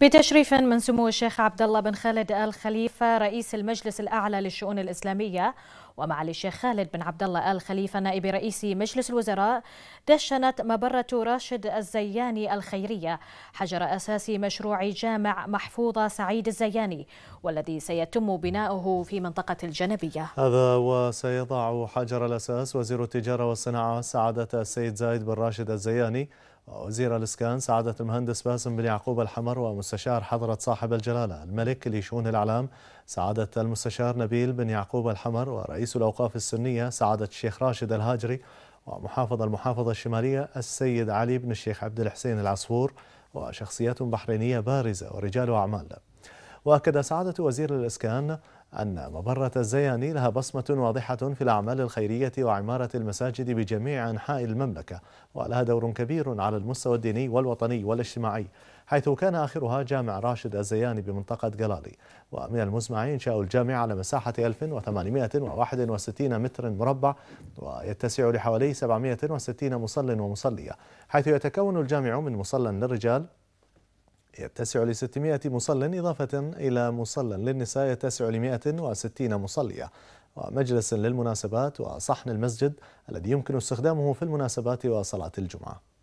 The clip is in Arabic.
بتشريف من سمو الشيخ عبد الله بن خالد ال خليفه رئيس المجلس الاعلى للشؤون الاسلاميه ومعالي الشيخ خالد بن عبد الله ال خليفه نائب رئيس مجلس الوزراء دشنت مبره راشد الزياني الخيريه حجر اساس مشروع جامع محفوظه سعيد الزياني والذي سيتم بناؤه في منطقه الجنبيه. هذا وسيضع حجر الاساس وزير التجاره والصناعه سعاده السيد زايد بن راشد الزياني وزير الإسكان سعادة المهندس باسم بن يعقوب الحمر ومستشار حضرة صاحب الجلالة الملك لشؤون الإعلام سعادة المستشار نبيل بن يعقوب الحمر ورئيس الأوقاف السنية سعادة الشيخ راشد الهاجري ومحافظ المحافظة الشمالية السيد علي بن الشيخ عبد الحسين العصفور وشخصيات بحرينية بارزة ورجال أعمال وأكد سعادة وزير الإسكان أن مبرة الزياني لها بصمة واضحة في الأعمال الخيرية وعمارة المساجد بجميع أنحاء المملكة ولها دور كبير على المستوى الديني والوطني والاجتماعي حيث كان آخرها جامع راشد الزياني بمنطقة جلالي ومن المزمع إنشاء الجامع على مساحة 1861 متر مربع ويتسع لحوالي 760 مصل ومصلية حيث يتكون الجامع من مصلى للرجال يتسع ل 600 مصل إضافة إلى مصل للنساء يتسع ل 160 مصلية ومجلس للمناسبات وصحن المسجد الذي يمكن استخدامه في المناسبات وصلاة الجمعة